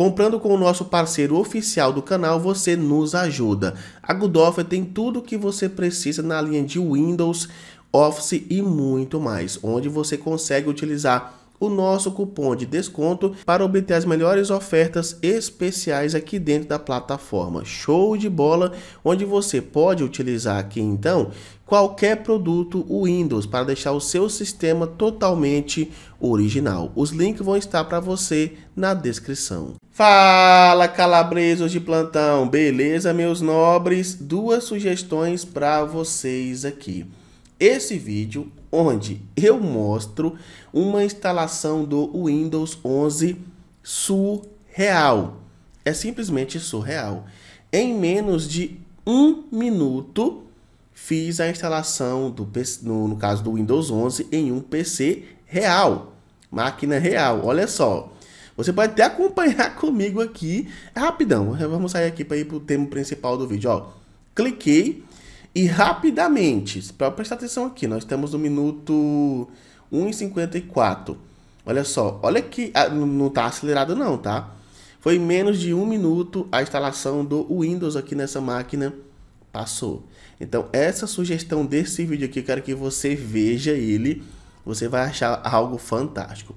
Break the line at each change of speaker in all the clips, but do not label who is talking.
Comprando com o nosso parceiro oficial do canal, você nos ajuda. A Goodoffer tem tudo o que você precisa na linha de Windows, Office e muito mais, onde você consegue utilizar o nosso cupom de desconto para obter as melhores ofertas especiais aqui dentro da plataforma Show de Bola, onde você pode utilizar aqui então qualquer produto Windows para deixar o seu sistema totalmente original. Os links vão estar para você na descrição. Fala calabresos de plantão, beleza meus nobres? Duas sugestões para vocês aqui. Esse vídeo onde eu mostro uma instalação do Windows 11 surreal. É simplesmente surreal. Em menos de um minuto, fiz a instalação, do PC, no, no caso do Windows 11, em um PC real. Máquina real, olha só. Você pode até acompanhar comigo aqui. É rapidão, vamos sair aqui para ir para o tema principal do vídeo. Ó, cliquei e rapidamente, para prestar atenção aqui, nós estamos no minuto 1,54. Olha só, olha que ah, não está acelerado não, tá? Foi menos de um minuto a instalação do Windows aqui nessa máquina passou. Então, essa sugestão desse vídeo aqui, eu quero que você veja ele. Você vai achar algo fantástico.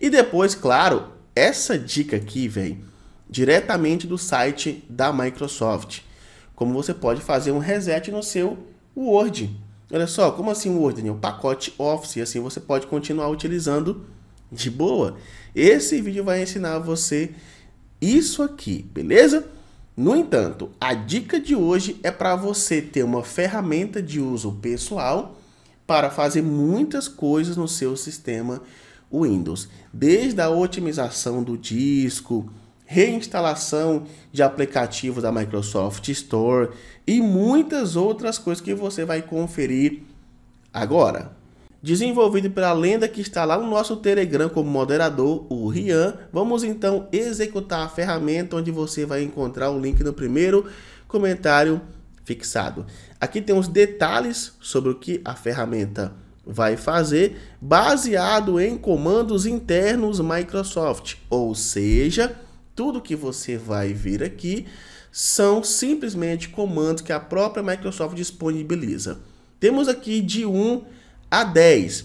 E depois, claro, essa dica aqui vem diretamente do site da Microsoft como você pode fazer um reset no seu Word. Olha só, como assim o Word? O pacote Office, assim você pode continuar utilizando de boa. Esse vídeo vai ensinar você isso aqui, beleza? No entanto, a dica de hoje é para você ter uma ferramenta de uso pessoal para fazer muitas coisas no seu sistema Windows, desde a otimização do disco, reinstalação de aplicativos da Microsoft Store e muitas outras coisas que você vai conferir agora. Desenvolvido pela lenda que está lá no nosso Telegram como moderador, o Rian, vamos então executar a ferramenta onde você vai encontrar o link no primeiro comentário fixado. Aqui tem os detalhes sobre o que a ferramenta vai fazer, baseado em comandos internos Microsoft, ou seja, tudo que você vai ver aqui são simplesmente comandos que a própria Microsoft disponibiliza. Temos aqui de 1 a 10.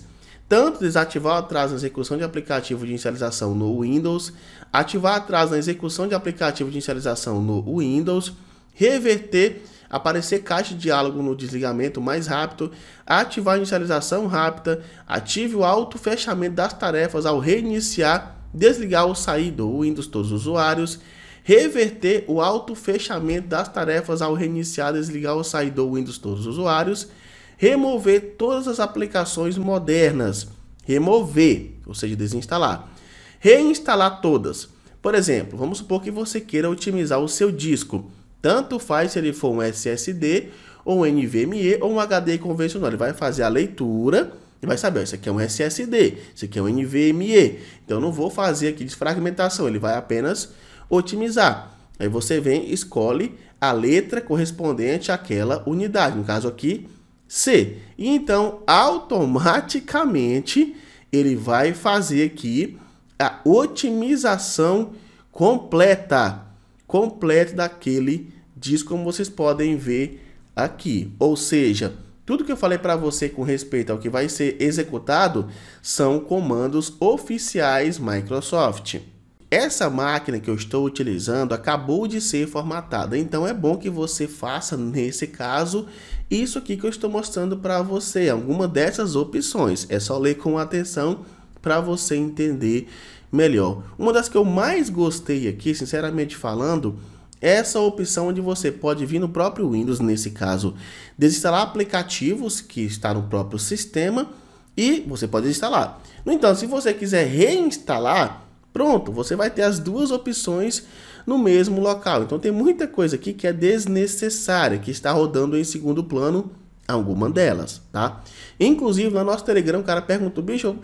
Tanto desativar o atraso na execução de aplicativo de inicialização no Windows, ativar atraso na execução de aplicativo de inicialização no Windows, reverter, aparecer caixa de diálogo no desligamento mais rápido, ativar a inicialização rápida, ative o auto-fechamento das tarefas ao reiniciar desligar ou sair do Windows todos os usuários, reverter o auto-fechamento das tarefas ao reiniciar, desligar ou sair do Windows todos os usuários, remover todas as aplicações modernas, remover, ou seja, desinstalar, reinstalar todas. Por exemplo, vamos supor que você queira otimizar o seu disco, tanto faz se ele for um SSD ou um NVMe ou um HD convencional, ele vai fazer a leitura ele vai saber, ó, isso aqui é um SSD, isso aqui é um NVMe. Então, não vou fazer aqui desfragmentação, ele vai apenas otimizar. Aí você vem escolhe a letra correspondente àquela unidade, no caso aqui, C. E então, automaticamente, ele vai fazer aqui a otimização completa, completa daquele disco, como vocês podem ver aqui. Ou seja, tudo que eu falei para você com respeito ao que vai ser executado são comandos oficiais Microsoft. Essa máquina que eu estou utilizando acabou de ser formatada, então é bom que você faça, nesse caso, isso aqui que eu estou mostrando para você, alguma dessas opções. É só ler com atenção para você entender melhor. Uma das que eu mais gostei aqui, sinceramente falando, essa opção onde você pode vir no próprio Windows, nesse caso, desinstalar aplicativos que está no próprio sistema e você pode instalar. No entanto, se você quiser reinstalar, pronto, você vai ter as duas opções no mesmo local. Então tem muita coisa aqui que é desnecessária, que está rodando em segundo plano alguma delas, tá? Inclusive, no nosso Telegram, o cara perguntou, bicho,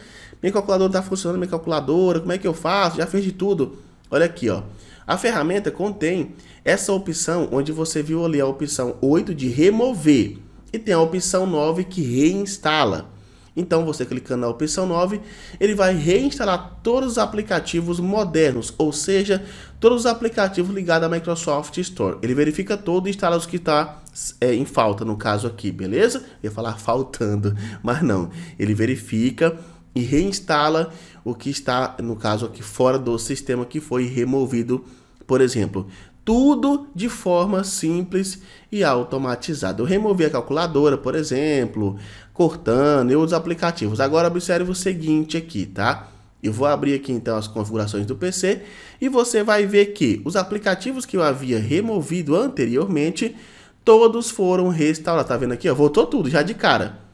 minha calculadora tá funcionando, minha calculadora, como é que eu faço? Já fez de tudo. Olha aqui, ó. A ferramenta contém essa opção onde você viu ali a opção 8 de remover e tem a opção 9 que reinstala. Então você clicando na opção 9, ele vai reinstalar todos os aplicativos modernos, ou seja, todos os aplicativos ligados à Microsoft Store. Ele verifica todo e instala os que está é, em falta, no caso aqui, beleza? Eu ia falar faltando, mas não. Ele verifica e reinstala o que está, no caso aqui, fora do sistema que foi removido, por exemplo. Tudo de forma simples e automatizada. Eu removi a calculadora, por exemplo, cortando e outros aplicativos. Agora observe o seguinte aqui, tá? Eu vou abrir aqui então as configurações do PC e você vai ver que os aplicativos que eu havia removido anteriormente, todos foram restaurados. Tá vendo aqui? Ó, voltou tudo já de cara.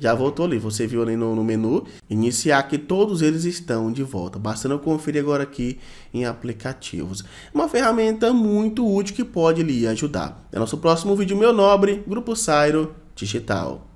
Já voltou ali, você viu ali no, no, menu iniciar que todos eles estão de volta. Bastando eu conferir agora aqui em aplicativos. Uma ferramenta muito útil que pode lhe ajudar. É nosso próximo vídeo, meu nobre, Grupo Sairo Digital.